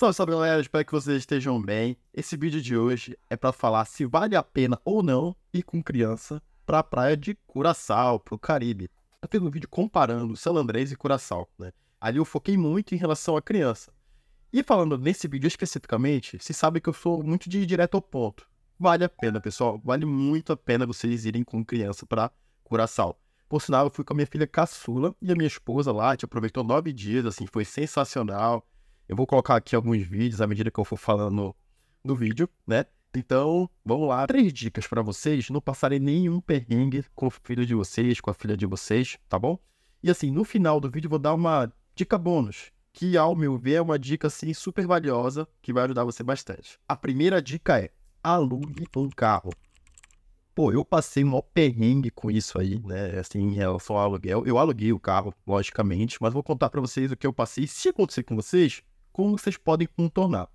Salve, salve galera, espero que vocês estejam bem. Esse vídeo de hoje é para falar se vale a pena ou não ir com criança para a praia de Curaçao, para o Caribe. Eu fiz um vídeo comparando San Andrés e Curaçao, né? Ali eu foquei muito em relação à criança. E falando nesse vídeo especificamente, se sabe que eu sou muito de direto ao ponto. Vale a pena, pessoal, vale muito a pena vocês irem com criança para Curaçao. Por sinal, eu fui com a minha filha caçula e a minha esposa lá, a gente aproveitou nove dias, assim, foi sensacional eu vou colocar aqui alguns vídeos à medida que eu for falando no vídeo, né? Então, vamos lá. Três dicas para vocês não passarem nenhum perrengue com o filho de vocês, com a filha de vocês, tá bom? E assim, no final do vídeo vou dar uma dica bônus, que ao meu ver é uma dica assim super valiosa, que vai ajudar você bastante. A primeira dica é: alugue um carro. Pô, eu passei um perrengue com isso aí, né? Assim, em relação ao aluguel. Eu aluguei o carro, logicamente, mas vou contar para vocês o que eu passei. Se acontecer com vocês, como vocês podem contornar.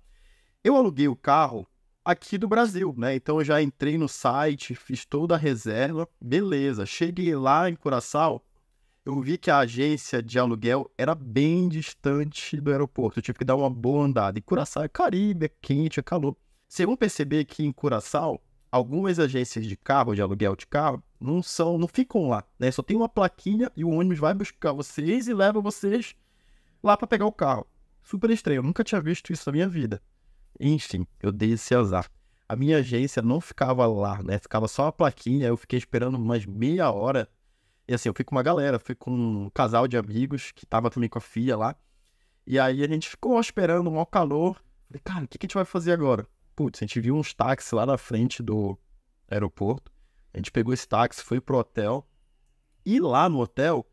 Eu aluguei o carro aqui do Brasil, né? Então eu já entrei no site, fiz toda a reserva, beleza. Cheguei lá em Curaçao, eu vi que a agência de aluguel era bem distante do aeroporto. Eu tive que dar uma boa andada. E Curaçao é Caribe, é quente, é calor. Vocês vão perceber que em Curaçao, algumas agências de carro, de aluguel de carro, não são, não ficam lá, né? Só tem uma plaquinha e o ônibus vai buscar vocês e leva vocês lá para pegar o carro super estranho. Eu nunca tinha visto isso na minha vida. Enfim, eu dei esse azar. A minha agência não ficava lá, né? Ficava só a plaquinha. Eu fiquei esperando umas meia hora. E assim, eu fui com uma galera, fui com um casal de amigos que tava também com a filha lá. E aí a gente ficou esperando, um maior calor. Falei, cara, o que, que a gente vai fazer agora? Putz, a gente viu uns táxis lá na frente do aeroporto. A gente pegou esse táxi, foi pro hotel. E lá no hotel,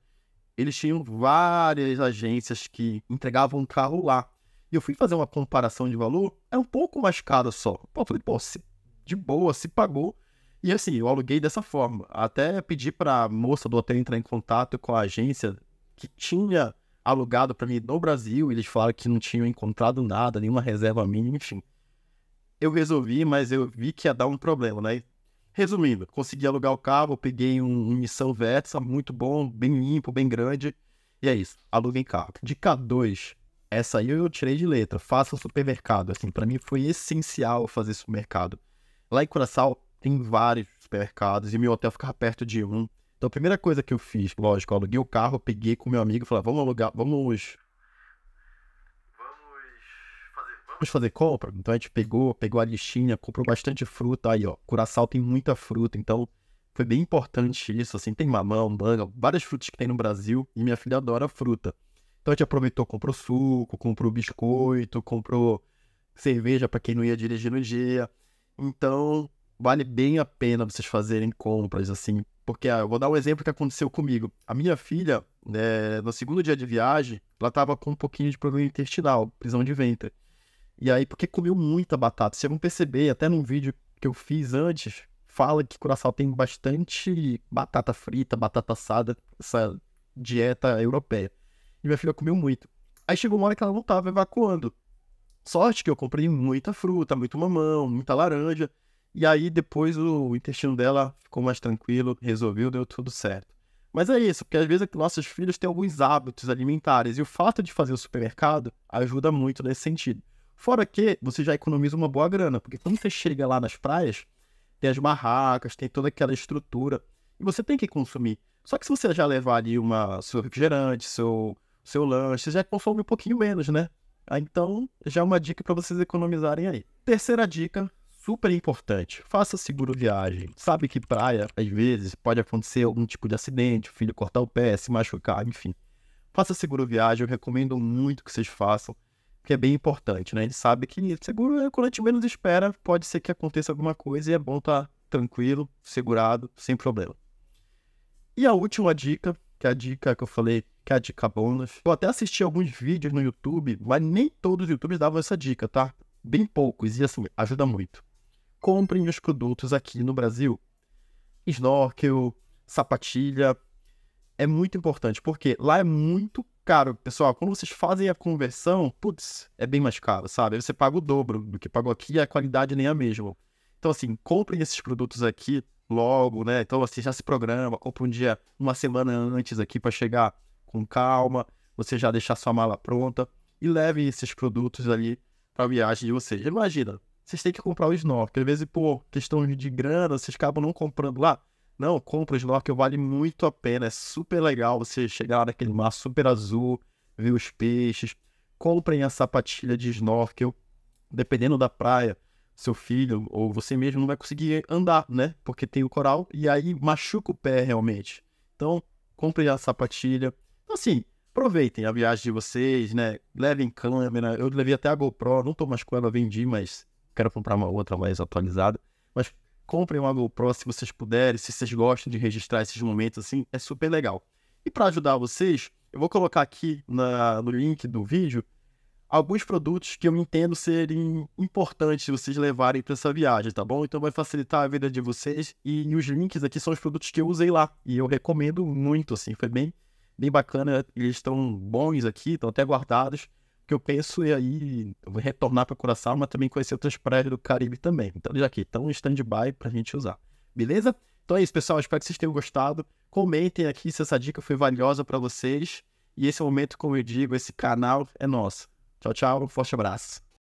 eles tinham várias agências que entregavam um carro lá. E eu fui fazer uma comparação de valor, é um pouco mais caro só. Pô, eu falei, pô, se, de boa, se pagou. E assim, eu aluguei dessa forma. Até pedi a moça do hotel entrar em contato com a agência que tinha alugado para mim no Brasil. Eles falaram que não tinham encontrado nada, nenhuma reserva mínima, enfim. Eu resolvi, mas eu vi que ia dar um problema, né? Resumindo, consegui alugar o carro, peguei um, um Nissan Versa, muito bom, bem limpo, bem grande. E é isso, aluguei carro. Dica 2. Essa aí eu tirei de letra. Faça supermercado. Assim, para mim foi essencial fazer supermercado. Lá em Curaçao tem vários supermercados e meu hotel ficava perto de um. Então a primeira coisa que eu fiz, lógico, eu aluguei o carro, peguei com meu amigo e falei, ah, vamos alugar, vamos vamos fazer compra? Então a gente pegou, pegou a listinha, comprou bastante fruta. Aí, ó, Curaçao tem muita fruta, então foi bem importante isso, assim, tem mamão, manga, várias frutas que tem no Brasil, e minha filha adora fruta. Então a gente aproveitou, comprou suco, comprou biscoito, comprou cerveja para quem não ia dirigir no dia. Então, vale bem a pena vocês fazerem compras, assim, porque ah, eu vou dar um exemplo que aconteceu comigo. A minha filha, é, no segundo dia de viagem, ela estava com um pouquinho de problema intestinal, prisão de ventre. E aí, porque comeu muita batata. Vocês vão perceber, até num vídeo que eu fiz antes, fala que Curaçao tem bastante batata frita, batata assada, essa dieta europeia. E minha filha comeu muito. Aí chegou uma hora que ela não estava evacuando. Sorte que eu comprei muita fruta, muito mamão, muita laranja. E aí depois o intestino dela ficou mais tranquilo, resolveu, deu tudo certo. Mas é isso, porque às vezes é nossos filhos têm alguns hábitos alimentares e o fato de fazer o supermercado ajuda muito nesse sentido. Fora que você já economiza uma boa grana, porque quando você chega lá nas praias, tem as barracas, tem toda aquela estrutura, e você tem que consumir. Só que se você já levar ali uma, seu refrigerante, seu, seu lanche, você já consome um pouquinho menos, né? Ah, então, já é uma dica para vocês economizarem aí. Terceira dica, super importante. Faça seguro viagem. Sabe que praia, às vezes, pode acontecer algum tipo de acidente, o filho cortar o pé, se machucar, enfim. Faça seguro viagem, eu recomendo muito que vocês façam que é bem importante, né? Ele sabe que seguro né? quando a gente menos espera, pode ser que aconteça alguma coisa e é bom estar tá tranquilo, segurado, sem problema. E a última dica, que é a dica que eu falei, que é a dica bônus. Eu até assisti alguns vídeos no YouTube, mas nem todos os YouTubers davam essa dica, tá? Bem poucos, e assim, ajuda muito. Comprem os produtos aqui no Brasil. Snorkel, sapatilha. É muito importante, porque lá é muito caro. Pessoal, quando vocês fazem a conversão, putz, é bem mais caro, sabe? você paga o dobro do que pagou aqui e a qualidade nem é a mesma. Então, assim, comprem esses produtos aqui logo, né? Então, assim, já se programa, compra um dia, uma semana antes aqui para chegar com calma, você já deixar sua mala pronta e leve esses produtos ali para viagem de vocês. Imagina, vocês têm que comprar o snorkel. Às vezes, por questão de grana, vocês acabam não comprando lá. Não, compra o snorkel, vale muito a pena. É super legal você chegar lá naquele mar super azul, ver os peixes. Comprem a sapatilha de snorkel. Dependendo da praia, seu filho ou você mesmo não vai conseguir andar, né? Porque tem o coral e aí machuca o pé realmente. Então, comprem a sapatilha. Então, assim, aproveitem a viagem de vocês, né? Levem câmera. Eu levei até a GoPro, não tô mais com ela, vendi, mas quero comprar uma outra mais atualizada. Mas comprem uma GoPro se vocês puderem, se vocês gostam de registrar esses momentos assim, é super legal. E para ajudar vocês, eu vou colocar aqui na, no link do vídeo alguns produtos que eu entendo serem importantes vocês levarem para essa viagem, tá bom? Então vai facilitar a vida de vocês e os links aqui são os produtos que eu usei lá e eu recomendo muito, assim, foi bem, bem bacana. Eles estão bons aqui, estão até guardados que eu penso e aí eu vou retornar para Curaçao, mas também conhecer outras praias do Caribe também. Então já aqui, estão em stand-by para a gente usar. Beleza? Então é isso, pessoal. Espero que vocês tenham gostado. Comentem aqui se essa dica foi valiosa para vocês. E esse é momento, como eu digo, esse canal é nosso. Tchau, tchau. Um forte abraço.